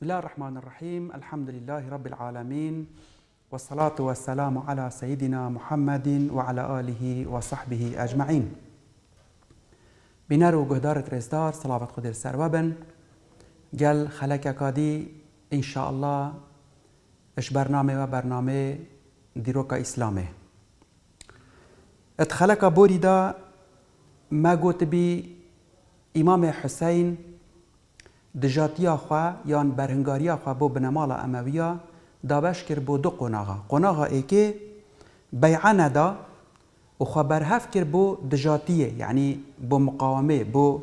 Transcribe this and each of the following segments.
بسم الله الرحمن الرحيم الحمد لله رب العالمين والصلاة والسلام على سيدنا محمد وعلى آله وصحبه أجمعين بنارو قهدارة رزدار صلاة قدر سروابن قال خلك كادي إن شاء الله إش برنامج وبرنامج ديروكا إسلامي اتخلك بوري دا ما قلت بي إمام حسين دجاتیا خوا یان برهنگاریا خوا بو بنمالا امویا دابش کرد بو دو قناغا قناغا ایکی بیعنه دا و خوا برهف کر بو دجاتیه یعنی بو مقاومه بو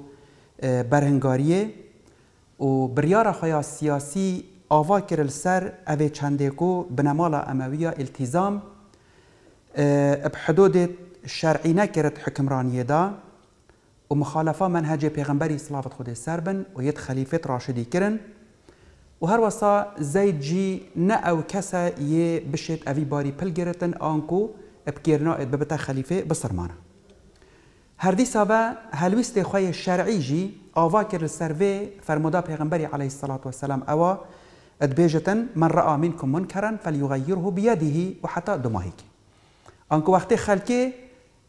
برهنگاریه و بریار سیاسی آوا کرل سر اوه چنده کو بنمالا امویا التزام بحدود شرعی نکرد حکمرانیه دا ومخالفه منهج پیغمبری صلوات خود سربن و یت خلیفه راشدی کرن و هر وسا زید جی نه او کسا یه بشت اوی باری پل گرتن آنکو ابکیرنا اد ببتا خلیفه بسرمانه هر دیسا سابا هلویست خواه شرعی جی آوا کر سروه فرمودا پیغمبری علیه الصلاة والسلام اوا ادبیجتن من رأى منكم منکرن فلیغیره بیده و حتی دماهیک آنکو وقتی خلکه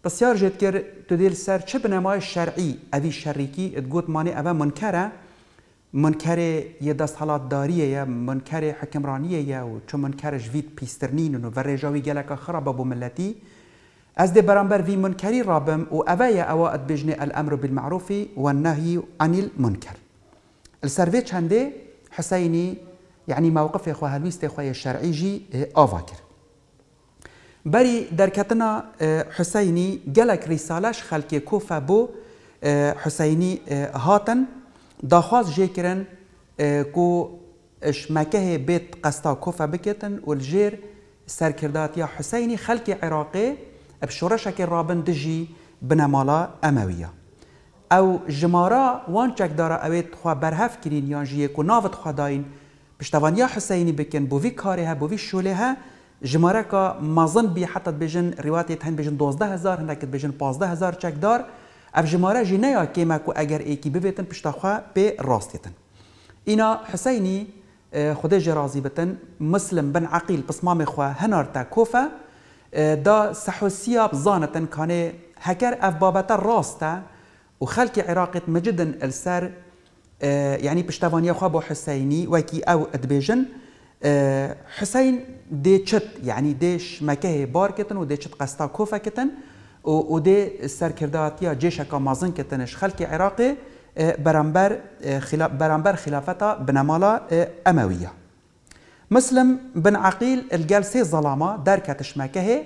بسیار جدگر تو دل سر چه بنمای شرعی اوی شریکی ادگوت مانی اوه منکره منکر یه دست حالات داریه یا منکر حکمرانیه یا و چون منکر جوید پیسترنین و ورژاوی گلک خراب بو ملتی از دی برانبر وی منکری رابم و اوه یا اوه بجنه الامر بالمعروف و النهی عن المنکر السروی چنده حسینی یعنی موقف اخوه هلويست اخوه اه، الشرعي جي افاكر بری درکتنا حسینی گلک رسالش خلکی کوفه بو حسینی هاتن داخواز جه کرن کو شمکه بیت قستا کوفه بکتن و الجیر سرکردات یا حسینی خلکی عراقی بشورشک رابن دجی بنمالا امویه او جمارا وان چک داره اوید خوا برهف کرین یان جیه کو ناوت خوا داین پشتوانیا حسینی بکن بو وی کاره ها بو وی شوله ها جمارەکە مازن بی حتت بێژن ڕیواتێت هەند بێژن 12000 هەندێکت بێژن 15000 چەکدار دار اف جمارا نەیە كيما كو اگر اي كي پشتاخوا بشتاخا بي راستيتن حسینی حسيني آه، خدي جرازي بتن مسلم بن عقيل بس عقیل پسمامێ هنار تا كوفا آه، دا سحوسيا بزانەتن كاني هكر اف بابتا راستا وخلك خەلکی مجدن السر آه، يعني بشتاوانيا خوا بو حسيني وكي او ادبيجن آه، حسين دي چت يعني ديش مكه بار كتن ودي دي چت قستا كوفا كتن ودي دي سر كرداتيا جيشا كامازن كتنش خلق عراقي آه، برامبر آه، خلاف برامبر خلافتا بنمالا امويه مسلم بن عقيل الجلسة ظلامة دركة مكه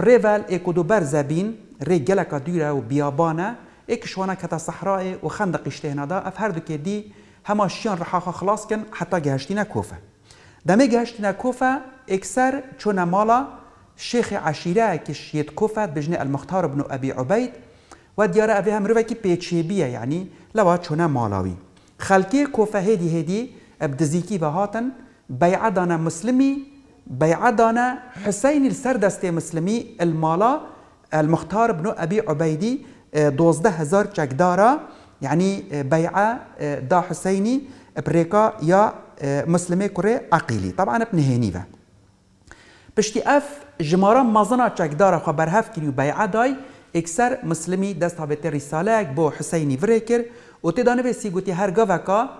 بريفال اكو دوبر زبين ري جلكا ديرا وبيابانا اكشوانا كتا صحراء وخندق اشتهنا دا افهردو كدي هماشیان رحاخا خلاص کن حتی گهشتینا کوفه دمه گهشتینا کوفه اکثر چون مالا شیخ عشیره که شید کوفه بجن المختار بن ابی عبید و دیار اوی هم روی که پیچه بیه یعنی لوا چون مالاوی خلکی کوفه هیدی هیدی ابدزیکی و هاتن بیعدان مسلمی بيعدنا حسين السردستي مسلمي المالا المختار بن أبي عبيدي دوزده هزار چكدارا يعني آه، بيعة آه، دا حسيني بريكا يا آه، مسلمي كوري عقيلي طبعا هينيفا بشتي اف جمارا مازنا چاكدارا خبر هاف كينيو بيعة داي اكسر مسلمي دستا هابت رسالة بو حسيني فريكر و تدانه به سيگوتي هر غفاكا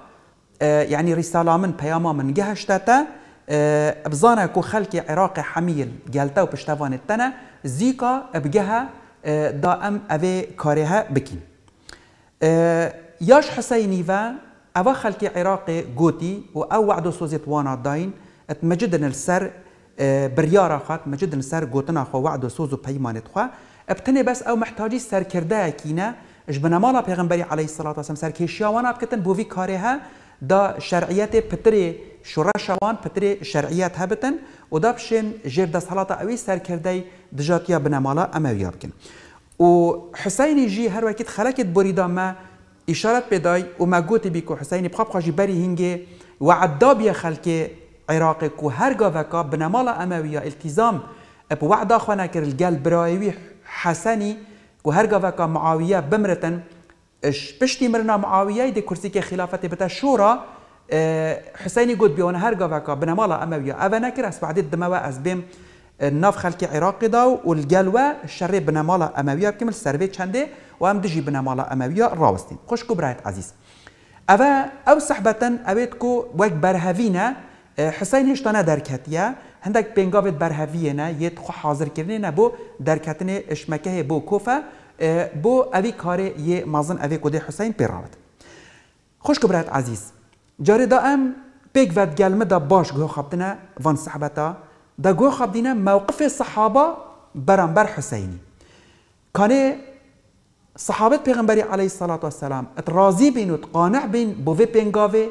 يعني رسالة من پیاما من جهشتاتا بزانا كو خلق عراق حميل جالتا و پشتوان التنا زيكا بجها دائم ام اوه بكين آه، ياش حسيني فا أبا خلكي عراقي قوتي وأو وعدو سوزيت وانا داين اتمجدن السر آه، بريارا خات مجدن السر قوتنا خو وعدو سوزو بيمانت خوا ابتني بس أو محتاجي سر كرده اكينا اش مالا پیغمبری عليه الصلاة والسلام سر کشیا وانا بکتن بوفی كاريها دا شرعیت پتری شورشوان پتری شرعیت هبتن ودا بشين بشین دا صلاة اوي سر كرده دجاتيا بنامالا اما ويابكن و حسيني جي هر وقت خلقت بريدا ما إشارة بداي وما قوت بيكو حسيني بخبخا جي باري هنجي وعداب يا خلقي عراقي كو هر غافكا بنمالا أموية التزام بوعد أخوانا كر الجال برايوي حسني كو هر غافكا معاوية بمرتن اش بشتي مرنا معاوية دي كرسي كي خلافتي بتا شورا إيه، حسيني قد بيون هر غافكا بنمالا أموية أفنا كر أسبعدت دموا أسبيم الناف خلکی عراقی داو والجلوه الگلوه شر مالا امویه بکمل سروی چنده و دجي دجی مالا امویه راوستين خوش کو عزيز عزیز او صحبة أبيتكو کو وک آه، حسين هشتانا هشتا هندك درکتیه هندک بنگاوت برهویه خو حاضر کرنه بو درکتن اشمکه بو کوفه آه، بو اوی کاره یه مازن اوی كودي حسين پیراوت خوش کو عزيز جاري دائم بيك ام پیگ دا باش گو خبتنه فان صحبتا دا گو خواب دینه موقف صحابه برانبر حسینی کانه صحابت پیغمبری علیه الصلاة والسلام ات راضی بینوت قانع بین بووی پینگاوی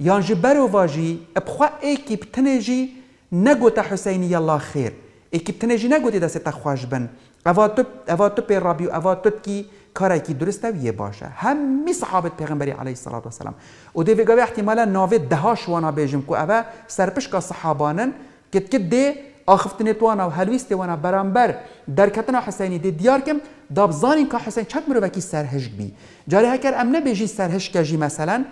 یان جی برو واجی ابخوا ایکیب تنجی نگو تا حسینی الله خیر ایکیب تنجی نگو تی دست خوش بن اوا تو پی رابی و اوا تو کی کاری کی درست و یه باشه همی صحابت پیغمبری علیه الصلاة والسلام و دیوی گاوی احتمالا ناوی دهاش وانا بیجم که اوا سرپشکا صحابانن كت كت دي آخفتن توانا و وانا برانبر در کتنا حسینی دی دیار کم داب زانین که حسین چک مرو وکی سرهشک بی جاری هکر ام نبیجی سرهشک جی مثلا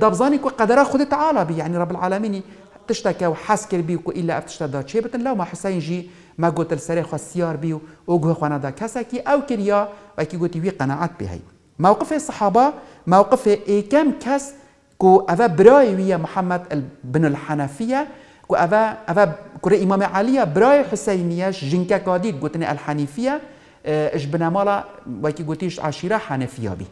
داب زانین که قدرا خود تعالی بی یعنی يعني رب العالمینی تشتكى وحاسكر بيو الا افتشتا دا بتن لو ما حسين جي ما قلت السري خو السيار بيو وقوه خوانا دا كساكي او كريا وكي قلت وي قناعات بهي موقف الصحابة موقف اي كم كس كو افا براي ويا محمد بن الحنفية کو اوه اوه کره امام علیه برای حسینیش جنکه کادید گوتن الحنیفیه آه، اش بنامالا وکی گوتیش عشیره حنفیه بی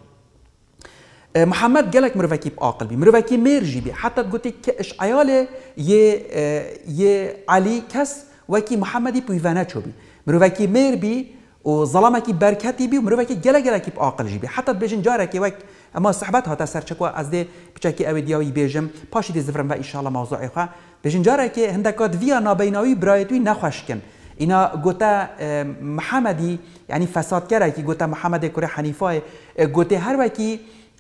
آه، محمد قالك مروفاكي بآقل بي مروفاكي ميرجي بي حتى تقولي كش عيالي ي آه، ي علي كس وكي محمدي بيفانا بي مروفاكي مير بي وظلامكي بركاتي بي ومروفاكي قالك قالك بآقل جي بي حتى بيجن جارك وك ئەما سەحبەت هاتە سەرچکوە ئەس دێ بچەکی ئەوێ دیاوی بێژم پاشی دەزفرم بە ئیشاڵە ماوزعیخوا بێژن جارێکی هەندەکات ڤیا نابینەوەی برایەتوی نەخواشکن. اینا گوتا محەممەدی ینی فەسادکەرێکی گوتا محەممەدی کوری حەنیفای گوتێ هەروەکی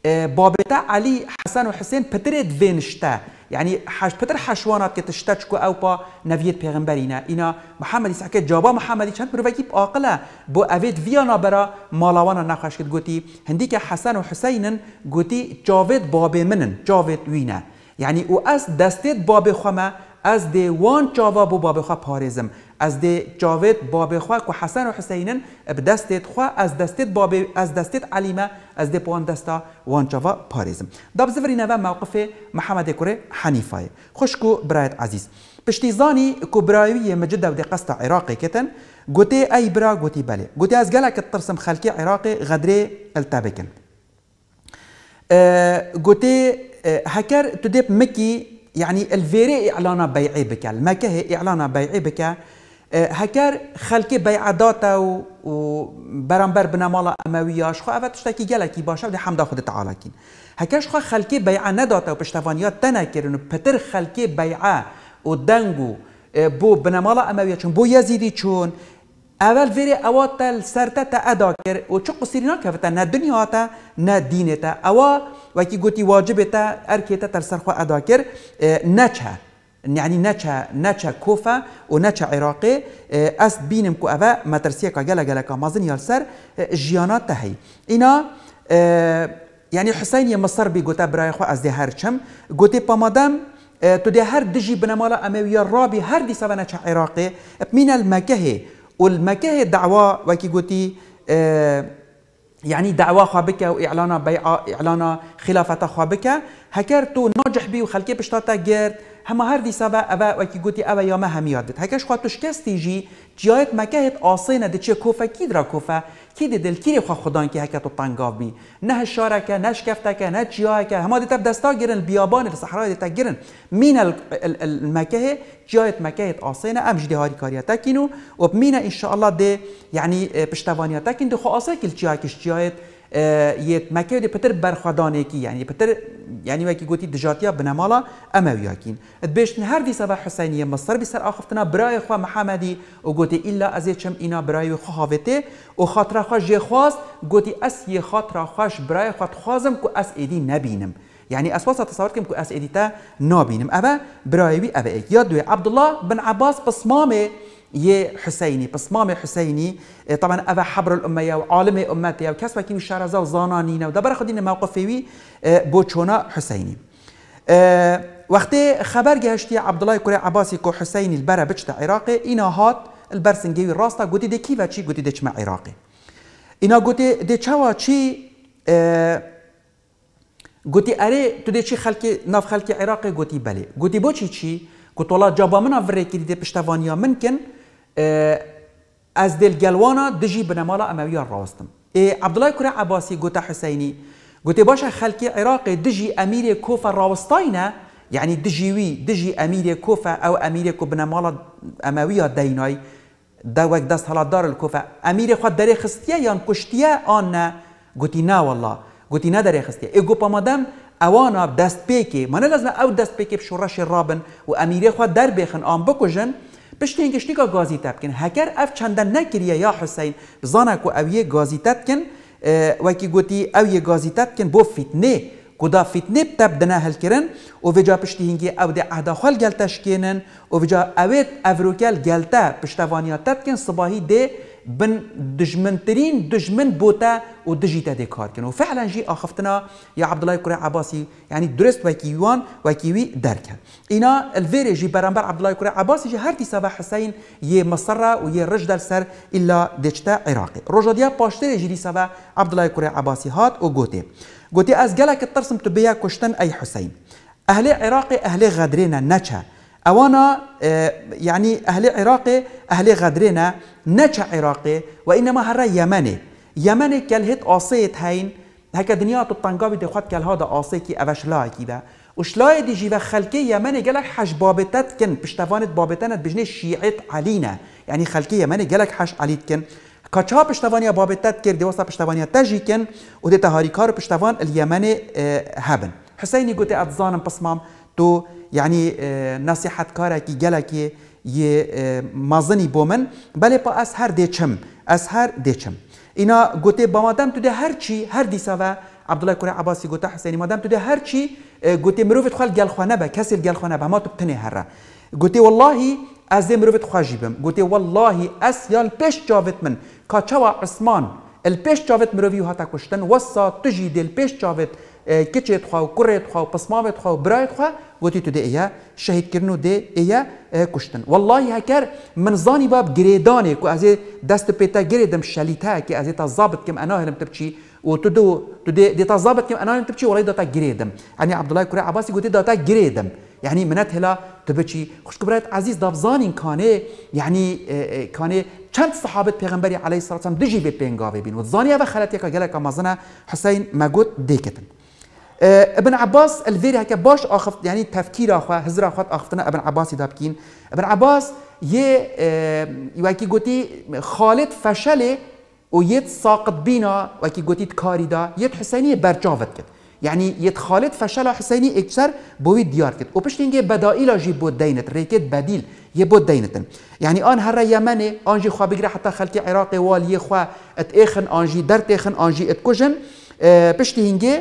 بابتا علی حسن و بترد فين شتا يعني حش بتر حشوانات كتشتشكو او با نفيت اینا اینا محمدی کرد جواب محمدی چند که عاقلا بو اوید فیانا برا مالاوانا نقاش کت هندی که حسن و حسینن گویی چاوید باب منن چاوید وینه یعنی او از دستت باب خما از دی وان چاوا بو باب خوا پارزم از دی جاوید باب خوا کو حسن و حسینن به دستت خوا از دستت باب از دستت علیمه از دی پوان دستا وان چاوا پارزم دب زفری نوا موقف محمد کره حنیفای خوشکو برایت عزیز پشتیزانی کو برایوی مجد و دی قصد عراقی کتن گوتی ای برا گوتی بله گوتی از گلک ترسم خلکی عراقی غدری التابکن گوتی هکر تو دیب مکی يعني الفيري إعلانا بيعي بك المكه إعلانا بيعي بك آه، هكار خلكي بيع داتا و, برامبر بنا مالا امويا شخو اوت تشتكي گلكي باشا دي حمد خود تعالى كين هكار شخو خلكي بيع نداتا و پشتوانيا تنكرن و پتر خلقي بيع و دنگو آه، بو بنا مالا امويا چون بو يزيدي چون اول ویری اوا تل سرتا تا ادا کر و چو قصیری نا کفتا نه دنیا تا نه دین تا اوا وکی گوتی واجب تا ارکی تا تل سرخوا ادا کر نه چه يعني نتشا نتشا كوفا ونتشا عراقي اس بينم كو افا ما ترسيكا جلا جلا كا مازن يالسر جيانات تهي انا يعني حسين مصر بي جوتا براي خو از دي هرچم جوتي پامادم تو دي هر دجي بنمالا امويا رابي هر دي سوانا عراقي من المكهي والمكاهي الدعوة وكي قلتي آه، يعني دعوة خابكة وإعلانة بيعة إعلانة خلافة خابكة هكرتو ناجح بي وخلكي بشتاتا جيرت هما هر دي اوه و وكي گوتی اوه یا ما هم يادت هكاش خوا تشكس تيجي جايت مكاهت آصينا دي چه کوفه کی درا کوفه کی دي دل كيري خوا خدان كي هکتو تو تنقاف بي نه الشاركة نه شکفته که نه که هما دي تب دستا جرن البيابان الصحراء دي تجرن مين المكاهة جايت مكاهت آصينا أم هاری هاري تکینو و وبمينا إن شاء الله دي يعني بشتوانيا اه، تاكين دي خوا آصي كل جايكش جایت یک مکه دی پتر برخوادانه کی یعنی پتر یعنی وکی گوتی دجاتیا بنمالا اموی هاکین ادبیشتن هر دی سبا حسینی مصر بسر آخفتنا برای خوا محمدی و گوتی الا از چم اینا برای خوا هاوته و خاطر خوا جی خواست گوتی اس یه خاطر خواش برای خوا خوازم که اس ایدی نبینم يعني اسواس تصور كم اس اديتا نابينم ابا برايوي ابا اك يا دوي عبد الله بن عباس بصمامه يا حسيني بس مامي حسيني إيه، طبعا أبا حبر الأمية وعالمي امتي وكسبة كي وشارزة وزانانينا ودبر خدين موقف فيوي إيه، بوتشونا حسيني إيه، وقت خبر عبد عبدالله كوري عباسي كو حسيني البرا بچتا عراقي انا هات البرسنجي راستا گوتي دي کی و گوتي گوتی ده چما عراقی اینا گوتی چوا چي گوتي اري تو دي چي خلکی ناف خلکی عراقي گوتي بلي گوتي بو چي چی گوت جابا منا وری دي ده منكن آه، از دل گلوانا دجی بنمالا امویان راستم ای عبدالله کره عباسی گوتا حسینی گوتی باشا خلکی عراق دجی امیر کوفا یعنی دجی وی دجی امیر كوفا او امير كوبنا مالا امويه دینای دا وك دست حالا دار الكوفا امیر خود دري خستیه يان کشتیه ان نه قلتي نا والله قلتي نا دري خستيه ايجو مادم اوانا دست پیکی ما لازم او دست پیکی بشورش رابن و امیر خود در بيخن ان بكوجن پشتین گشتیگا گازیتب کن هکر اف چندن نکریه یا حسین بزانه که اویه گازیتت کن وکی گوتی اویه گازیتت کن بو فتنه کدا فتنه بتب دنه هل کرن او وجا پشتی هنگی او ده عهده خال گلتش کنن او وجا اوید افروکل گلته پشتوانیاتت کن صباحی ده بن دجمنترين دجمن بوتا دجيتا دي كاركن وفعلا جي اخفتنا يا عبد الله كوري عباسي يعني درست وكيوان وكيوي داركا انا الفيري جي برامبر عبد الله كوري عباسي جي هرتي صباح حسين ي مصر وي رجد السر الا دجتا عراقي رجديا باشتري جي صبا عبد الله كوري عباسي هات وغوتي غوتي از جالك الترسم تبيا كشتن اي حسين اهلي عراقي اهلي غادرين نتشا أوانا آه، يعني أهل عراقي أهل غدرنا نجا عراقي وإنما هرا يمني يمني كالهت آسيت هين هكا دنيا تطنقابي دي خود كالهادا آسيكي أفش لايكي وش وشلاي دي جيفا خلكي يمني قالك حش بابتت كن بشتفانت بابتنت بجني شيعت علينا يعني خلكي يمني قالك حش عليت كن كاچا پشتوانیا بابتت کرده وصا پشتوانیا تجی کن و ده تهاریکار پشتوان الیمن آه، هبن حسینی گوته اتزانم بصمام تو یعنی نصیحت کاره کی گله کی یه مازنی با من بله پا از هر دیچم از هر دیچم اینا گوته با مادم تو ده هر چی هر دیسا و عبدالله کوره عباسی گوته حسینی مادم تو ده هر چی گوته مروفت خوال گل خانه به کسی گل خانه به ما تو بتنه هر گوته والله از دې مروفت خواجی بم گوته والله اس یال پیش جاوت من کاچوا عثمان الپیش جاوت مروی هاتا کشتن وسا تجی دل پیش جاوت کچێت خوا و کوڕێت خوا و پسماوێت خوا و تو خوا وتی تو دێ ئەیە شەهیدکردن و دێ ئەیە کوشتن واللهی هەکەر منزانی باب گرێدانێ و ئەزێ دەست پێتا گرێ دەم شەلیتاکە ئەزێ تا زابت کەم ئەناهرم تبچی وتدو ديتا ظابط كم انا تبكي ولا داتا جريدم يعني عبد الله كوري عباسي قلت داتا جريدم يعني منات هلا تبكي خشك برات عزيز دافزان كان يعني كان چند صحابت پیغمبری علیه الصلاه دجی به بين بین و وزانيه وخلت يك که مازنا حسين حسین قلت ديكتن ابن عباس الفيري هكا باش اخفت يعني تفكير اخو هزر اخو اخفتنا ابن عباس دابكين ابن عباس يه يوكي قوتي خالد فشله ويت ساقط بينا وكي قوتي تكاري دا يت حسيني برجافت كت يعني يت خالد فشل حسيني اكثر بوي ديار كت وبشتينجي بدائل جي بود دينت ريكت بديل يبود دينتن يعني ان هر يمني انجي خو بقرا حتى خلتي عراقي والي خو ات اخن انجي درت اخن انجي اتكوجن أه بشتينجي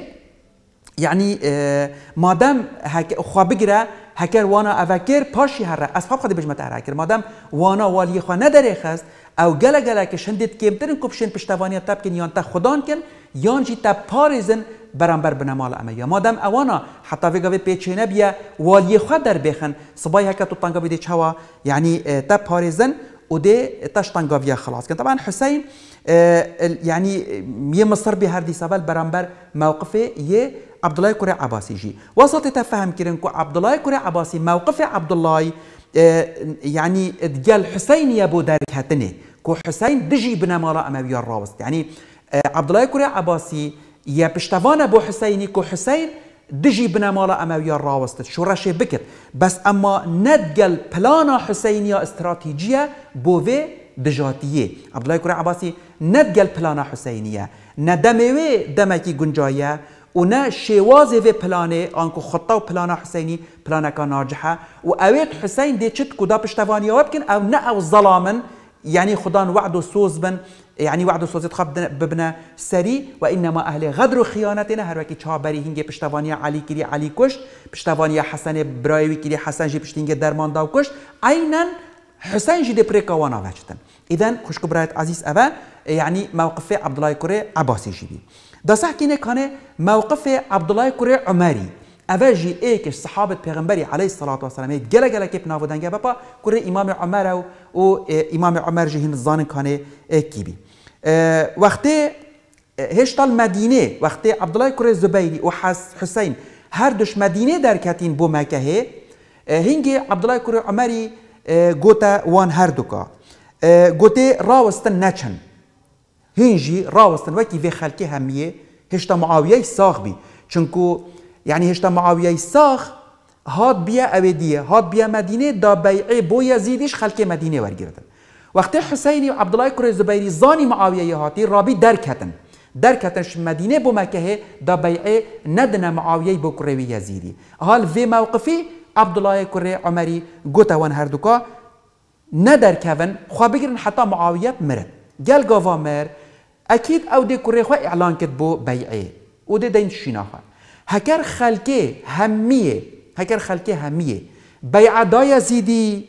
يعني آه، ما دام هك خو بگیره هکر وانا اوکر پاشی هر از پاپ خود بجمت ما دام وانا والي خو ندري خاص او گله گله که شندید کمترین کپشن پشتوانی تاب کن یان تا خدان کن یان جی تا پارزن برانبر بنمال امیا مادام اوانا حتی وگاوی پیچینه بیا والی خو در بخن صبای هکا تو تانگا بیده چوا یعنی آه، تا پارزن و ده تاش تانگا بیا خلاص کن طبعا حسین يعني مصر بهردي سبال برامبر موقفه يه عبد الله كوري عباسي جي وسط تفهم كو عبد الله كوري عباسي موقف عبد الله آه، يعني دجال حسين يا بو دارك هتني كو حسين دجي بنا مرا امامي الراوس يعني آه، عبد الله كوري عباسي يا بشتفانا بو حسيني كو حسين دجي بنا مالا اما ويا شو راشي بكت بس اما ندقل بلانا يا استراتيجية بوفي دجاتية عبد الله كوري عباسي ندقل بلانا حسينية ندموي دمكي جنجايه و نه ونا شوازي في بلاني انكو خطه وبلانا حسيني بلانا كان ناجحه واويت حسين دي تشت پشتوانی بشتفانيا وبكن او نه او ظلامن یعنی خدا خدان و سوز بن يعني وعده سوز تخب ببنا و وانما اهل غدر و خیانت نه هر وكي چابري هنگه پشتوانی علی كري علی كشت پشتوانی حسن برايوي كري حسن جی پشتينگه درمان داو كشت عينا حسين جی دبريكا وانا واجتن اذا خوشكو برايت عزيز اوا يعني موقف عبد الله كوري عباسي جيبي دا سحکینا کان موقف عبد الله عمری، عمری اواجی که صحابه پیغمبری علیه السلام والسلام گلا جلا کیب نافو دنگا بپا كوري امام عمر و امام عمر جهن زان كان كيبي بی وقتی هشتال مدینه وقتی عبدالله کره زبیری و حسین هر دوش مدینه در کتین بو مکه هنگی عبدالله کره عمری گوتا وان هر دوکا گوته راوستن نچن هنجی راوستن وکی وی خلکی همیه هشتا معاویه ساخ بی چونکو یعنی هشتا معاویه ساخ هاد بیا ابدیه، هاد بیا مدینه دا بیعه بو یزیدیش خلک مدینه ورگردن وقتی حسینی و عبدالله کره زبیری زانی معاویه هاتی رابی درکتن درکتنش مدینه بو مکه دا بیعه ندن معاویه بو کره یزیدی حال وی موقفی عبدالله کره عمری گوتوان هر دوکا ندرکون بگیرن حتی معاویت مرد گل اكيد او دي كوري خو اعلان كتبو بو بيعي ودي دين خو هكر خلقي هميه هكر خلقي هميه بيع دايا زيدي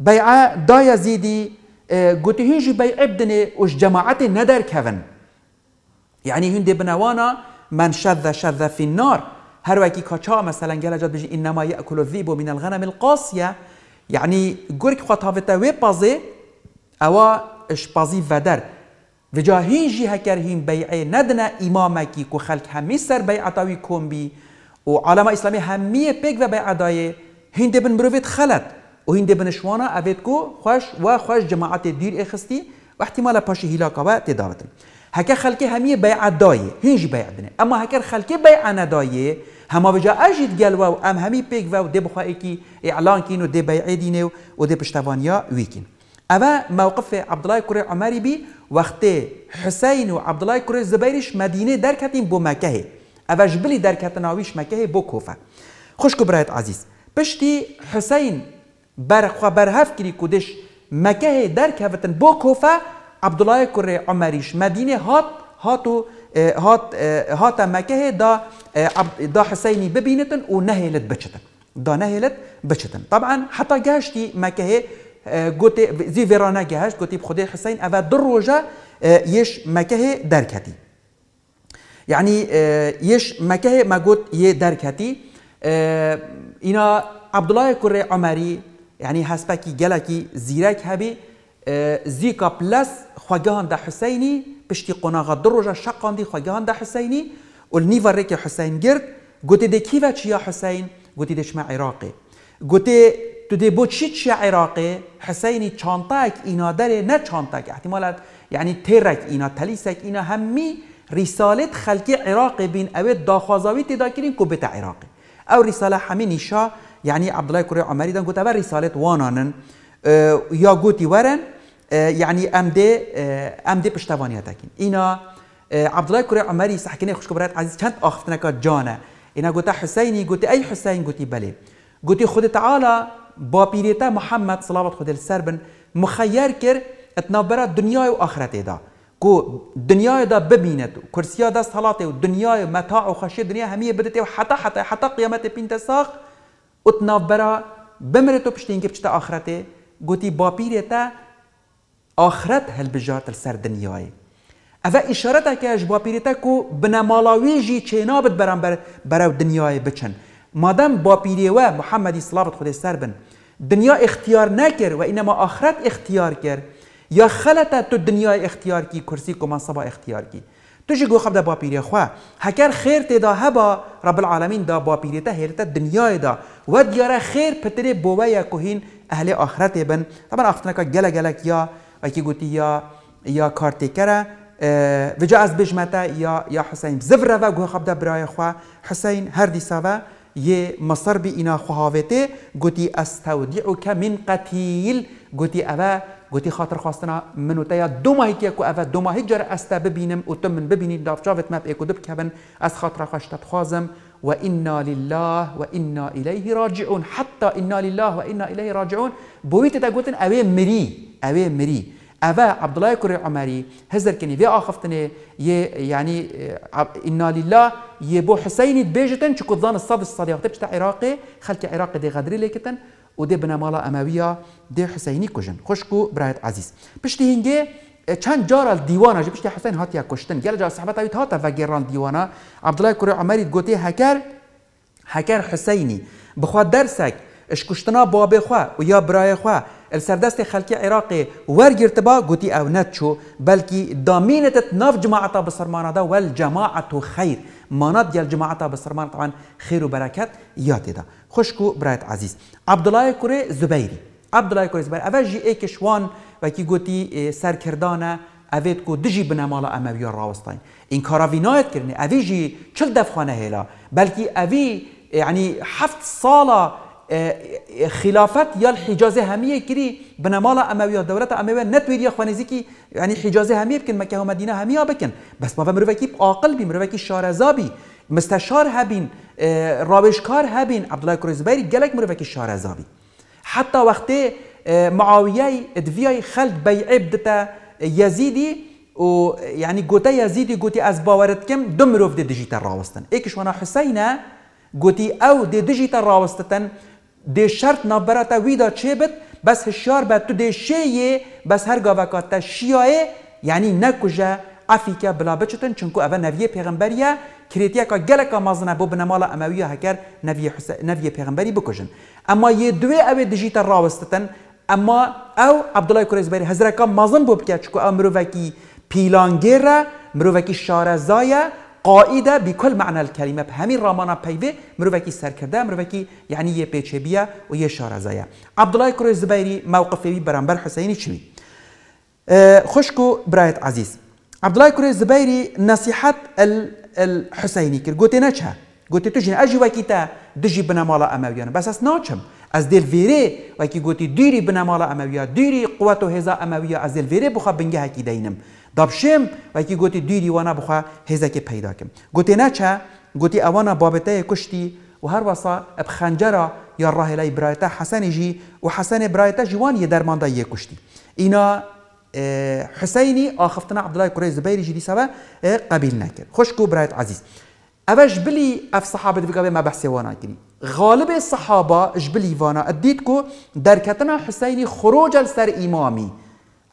بيع دايا زيدي آه، قلت هيجي بيع ابدني وش جماعتي ندر كفن يعني هندي بنوانا من شذ شذ في النار هر وكي كاچا مثلا جلجت بيجي انما ياكل الذئب من الغنم القاسيه يعني گورك خطاوته وي بازي اوا اش بازي ودر و جا هین جی هکر هین بیعه ندنه امامکی که خلق همی سر بیعتاوی کن بی و عالم اسلامی همی پیگ و بیعتای هین دبن مروفیت خلط و هین دبن شوانا اوید کو خوش و خوش جماعت دیر اخستی و احتمال پاشی هلاکا و تداوتن هکر خلقی همی بیعت دایه هین جی بیعت بنه اما هکر خلقی بیعت ندایه هما وجا اجید گل و ام همی پیگ و دبخواه اکی اعلان کین و دبیعه دینه و دبشتوانیا ویکین اوه موقف عبدالله کره عمری بی وقتی حسین و عبدالله کره زبیرش مدینه درکتیم بو مکه جبلی بلی آویش مکه بو کوفه خوش برایت عزیز پشتی حسین برخوا برهف کری کدش مکه درکتن بو کوفه عبدالله کره عمریش مدینه هات هاتو هات هات مکه دا دا حسینی ببینتن و نهیلت بچتن دا نهیلت بچتن طبعا حتی گشتی مکه گوتی زی ورانه گهش گوتی خدای حسین اول در روژه یش مکه درکتی یعنی یش مکه ما گوت یه درکتی اینا عبدالله کره عمری یعنی هسپکی گلکی زیرک هبی زی پلس خواگهان ده حسینی پشتی قناغا در روژه شقاندی خواگهان ده حسینی و نیواره که حسین گرد گوتی ده کی و چیا حسین گوتی دشمع عراقی گوتی تو بوچی چی عراقه حسینی چانتاک اینا داره نه چانتاک احتمالا یعنی ترک اینا تلیسک اینا همی رسالت خلقی عراق بین اوی داخوازاوی تیدا کرین کو بتا عراقی او رساله همین نیشا یعنی عبدالله کوری عمری دن ور رسالت وانانن یا گوتی ورن یعنی امده دی پشتوانی تکین اینا عبدالله کوری عمری سحکینه خوشکبرات عزیز چند آخفتنکا جانه اینا گوتا حسینی گوتی ای حسین گوتی بله گوتی خود تعالی با پیریتا محمد صلوات خود سر بن مخیر کرد اتنابرا دنیای و آخرت دا کو دنیای دا ببیند کرسیا دا صلات و دنیای متاع و خشی دنیا همیه بدته و حتی حتی حتی قیامت پینت ساق اتنابرا بمره تو پشتین که پشت آخرته گوتی با پیریتا آخرت هل بجارت سر دنیای اوه اشارت که اجبا پیریتا کو بنمالاوی جی چینابت برانبر برو دنیای بچن مادام با محمد صلى الله عليه وسلم بن اختيار اختیار وانما و انما آخرت اختیار کر یا خلط تو دنیا اختیار کی کرسی کو منصب اختیار کی تو جی گو خب خوا هکر خیر تدا هبا رب العالمين دا با تا هيرتا دنیا دا و دیار خير بتري بوه یا کوهین اهل آخرت بن طبعا افتنکا گلا گلک يا وکی گوتی يا یا کارتکره اه، وجاز از بجمتا يا یا حسین زفره و گو خب دا برای خوا حسین هر دیسا یه مصر بی اینا خواهوته گوتی استودعک من قتیل گوتی اوه گوتی خاطر خواستنا منو تیا دو ماهی که کو اوه دو ماهی جر استا ببینم و تو من ببینی دافچاوت مب ایکو دب کبن از خاطر خواستت خوازم و انا لله و انا الیه راجعون حتی انا لله و انا الیه راجعون بویت تا گوتن اوه مری اوه مری أبا عبد الله كري عمري هزر كني في آخفتني ي يعني آه، إن لله يبو حسين بيجتن شو كذان الصاد الصاد يا بتاع عراقي خلت عراقي دي غدري لكتن ودي مالا أموية دي حسيني كوجن خشكو برايت عزيز بشتي هنجي چند آه، جار دیوانه جي بشتي حسین هاتیا کشتن گل جا صحبت ایت هاتا وگران ديوانه عبد الله كوري عمري گوتي هکر هکر حسینی بخواد درسک اش کشتنا بابي خوا و یا برای خوا السردست خلکی عراق ورگرت با گوتی او نه چو بلکی دامینت ناف جماعتا بسرمانا دا والجماعت خیر مانات یل جماعتا بسرمان طبعا خیر و برکت یاد دا خوشکو برایت عزیز عبدالله کوری زبیری عبدالله کوری زبیری اول جی ای کشوان وکی گوتی سرکردانه اوید کو دجی بنمالا امویا راوستاین این کاراوینایت کرنه اوی جی چل دفخانه هیلا بلکی اوی یعنی هفت سالا اه، اه، خلافت یا حجاز همیه کری بنمال اموی دولت اموی نتویر یا خوانیزی که یعنی حجاز همیه بکن مکه و مدینه همیه بکن بس ما مروکی عاقل بی مروکی شارزابی مستشار هبین اه، رابشکار هبین عبدالله کروزبری گلک مروکی شارزابی حتی وقتی معاویه ادویای خلد بیعه بدتا یزیدی و یعنی گوته یزیدی گوتی از باورت کم دو مروف دی دیجیتال راوستن ایکش وانا حسینه گوتی او دی دیجیتال راوستتن دی شرط نابراتا ویدا چه بد بس هشیار بد تو دی شیه بس هر گاوکاتا شیعه یعنی نکجه افیکا بلا بچتن چونکو اول نویه پیغمبریه کریتیا که گلکا مازنه بو بنمالا امویه هکر نویه, نویه پیغمبری بکجن اما یه دوی اوی دیجیتا راوستتن اما او عبدالله کریزبری هزرکا مازن بو بکر چونکو او مرووکی پیلانگیره مرووکی شارزایه قائده بكل معنى الكلمه بهمي رامانا بيبي مروكي سركرده مروكي يعني يه بيچبيه و يه شارزايه عبد الله كروز الزبيري موقفه بي برانبر حسيني چوي اه، خشكو برايت عزيز عبد الله كروز الزبيري نصيحه الحسيني كر قلت نچها قلت تجي اجي وكيتا دجي بنا مالا امويان بس اس ناچم از دل ویره و کی گوتی دیری بنمال امویا دیری قوت و هزا امویا از دل ویره بخوا بنگه هکی دینم دابشم و کی گوتی دوی دیوانا بخوا هزکی پیدا کم گوتی نه چه گوتی اوانا بابته کشتی و هر وصا اب خنجره یا راهلی برایتا حسن جی و حسن برایتا جوان یه درمانده یه کشتی اینا حسینی آخفتنا عبدالله کره زبیری جدی سوا قبیل نکرد خوشکو برایت عزیز اوش بلی اف صحابه دفقه ما بحثی وانا کنی غالب صحابه بلی وانا ادید کو درکتنا حسینی خروج سر امامی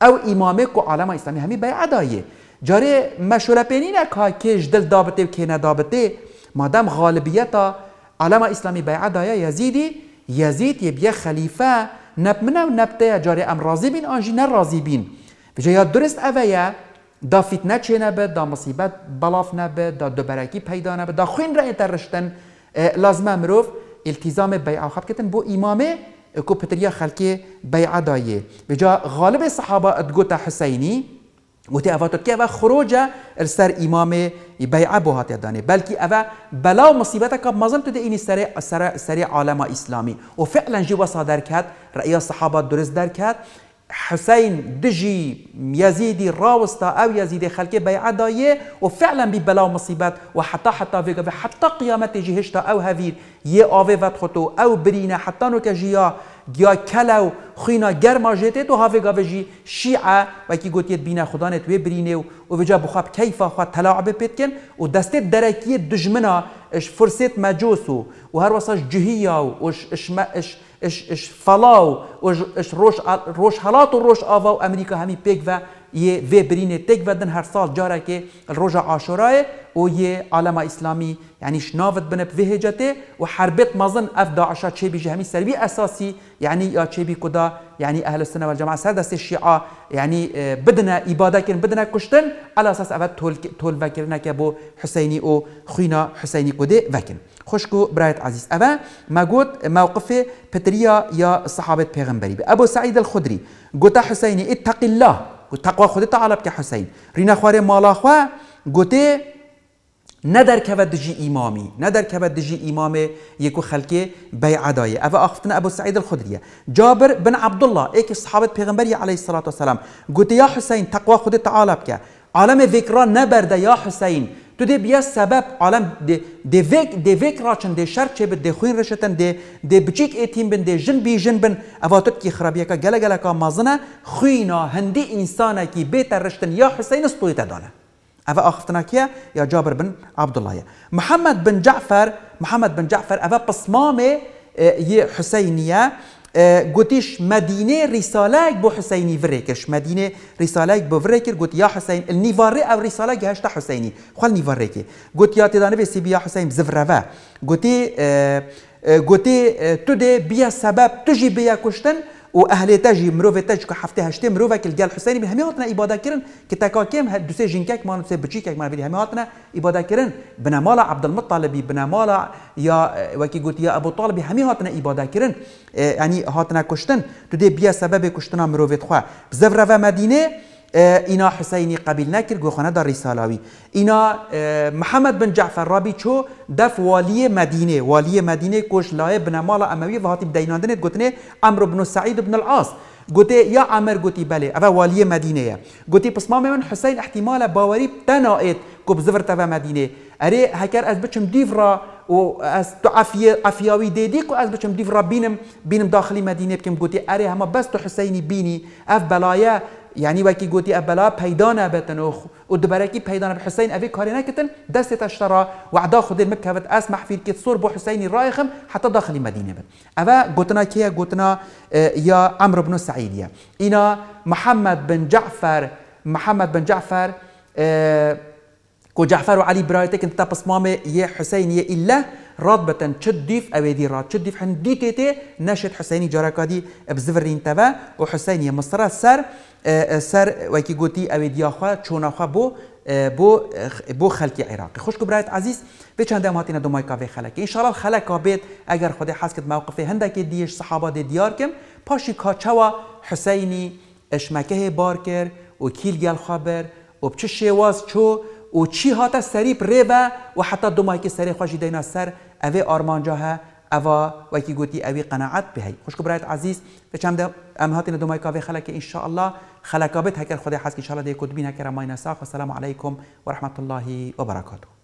او امامه کو عالم اسلامی همی بی جاره مشوره پینی نکا که جدل دابته و که ندابته مادم غالبیتا عالم اسلامی بی دای یزیدی یزید یه بیا خلیفه نب منو نبته جاره ام راضی بین آنجی نه راضی بین بجا یا درست اویه دا فتنه چه نبه دا مصیبت بلاف نبه دا دوبرکی پیدا نبه دا خوین را ترشتن لازمه مروف التزام بیعه خب کتن بو امامه اكو بتريا خلكي بيعة دايه بجا غالب الصحابة ادقوتا حسيني وتي افا كي افا خروجه السر امام بيعة بوهات داني بلكي افا بلا مصيبتك ما زلت تديني اني سري سري عالم اسلامي وفعلا جوا صادر كات رأي الصحابة درس دركات حسين دجي يزيدي راوستا او يزيدي خلقي بيعدايه وفعلا ببلاو مصيبات وحتى حتى فيغا حتى قيامة جهشتا او هافيل يا اوفي فتخطو او برينا حتى نوكا جيا جيا كلاو خينا جرما جيتي تو هافيغا فيجي شيعة وكي قوتيت بينا خدانة وي برينيو وفيجا بخاب كيفا خواه تلاعب بيتكن ودستي دركي دجمنا اش فرصة مجوسو وهر جهيا وش اش, ما اش اش اش فلاو اش روش روش و روش آوا و امریکا همی پیک و یه وی برینه تک ودن هر سال جاره که روژا عاشورای او یه عالم اسلامی یعنی شنافت بنب وی هجته و حربت مزن اف داعشا چه بی جهمی سلبی اساسی یعنی یا چه بی کدا یعنی اهل السنه والجماعه سر دست شیعه یعنی اه، بدنا عباده کن بدنا کشتن على اساس اول تول تول وکرنا که بو حسینی او خوینا حسینی کده وکن خشكو برايت عزيز أبا ما قلت موقف بتريا يا صحابة پیغمبري أبو سعيد الخدري قلت حسيني اتق الله تقوا خود تعالی که حسین رینا خواره مالا خواه گوته نه در کود امامی نه در کود دجی امام یکو خلک بی عدایه او آخفتن ابو سعید الخدریه جابر بن عبدالله ایک صحابت پیغمبری علیه الصلاة والسلام گوته یا حسین تقوا خود تعالی که عالم ذکران نبرده یا حسین تو دی بیا سبب عالم دی وک دی وک راچن دی شر چه بد خوین رشتن دی دی بچیک ایتیم بن دی جن بی جن بن اواتت کی خرابیه کا گله گله کا مازنه خوینا هندی انسانه کی بیت رشتن یا حسین استویت دانه أبا أختناكيا يا جابر بن عبد الله محمد بن جعفر محمد بن جعفر أبا بصمامة يا حسينية گوتیش مدینه رساله بو حسینی ورکش مدینه رساله بو ورکر گوت یا حسین نیواره او رساله هشت حسینی خل نیواره کی گوت یا تدانه به سیبیا حسین زفروا گوتی گوتی تو دی بیا سبب تو جی بیا کشتن و تاج مرو واهلي تاجي مروفي تاجي كحفتها شتي مروفا كل قال حسيني من همي هاتنا ابادا كرن که كاكيم هاد دوسي جينكاك مان دوسي بتشيكاك مان بدي همي هاتنا ابادا كرن بنا مالا عبد المطلبي بنا مالا يا آه، وكي قلت یا ابو طالبی همه آتنا هاتنا کردن كرن آتنا آه، يعني کشتن تو دی بیا سبب مرو و مروفي تخوا بزاف مدينه آه، اینا حسینی قبیل نکر گوخانه در رسالاوی اینا آه، محمد بن جعفر رابی چو دف والی مدینه والی مدینه کوش بن بنمال اموی و هاتیب دیناندنت گوتنه امرو بن سعید بن العاص قلت يا عمر گوتی بله والی مدینه مدينة قلت بس ما میمون حسين احتمال باوری تنائید كوب زفر تبع مدينة أري هکر أز بتشم ديفرا و أز تعفي عفياوي ديديك و أز بتشم ديفرا بينم بينم داخلی مدينة بكم قلت أري هما بس تو حسيني بيني أف بلايا يعني وكي قوتي ابلا بيدانا نبتن و, و دبرکی پیدا نب حسین اوی کاری دست تشترا وعدا خدير مكة بت اس محفیل کت صور بو حسین رایخم حتی داخل مدینه بن أبا قوتنا كيا قوتنا يا اه، عمرو بن يا إنا محمد بن جعفر محمد بن جعفر اه، وجعفر وعلي برايتك كنت تابس مامي يا حسين يا إلا راد، بتن أو دیف رات تشديف حن دي تي تي ناشد حسيني جراكا دي بزفرين تبا مصر سر سر ویکی گوتی اویدی آخوا چون آخوا بو بو بو خلقی عراقی خوش برایت عزیز به چند دم هاتینه دمای کاوه خلقی ان شاء الله اگر خود حس کد موقف که دیش صحابه دی دیار کم پاشی کاچوا حسینی اشمکه بارکر و کیل گل خبر و چه شیواز چو او چی هات سریب ریبه و حتی ماهی که سری خوشی دینا سر اوه آرمان ها اوا و کی گوتی اوی قناعت بهی خوش کو برایت عزیز به چند ام هاتین ماهی که خلق ان شاء الله بیت هکر خدا حس ان شاء الله دیکو بینه کرم و سلام علیکم و رحمت الله و برکاته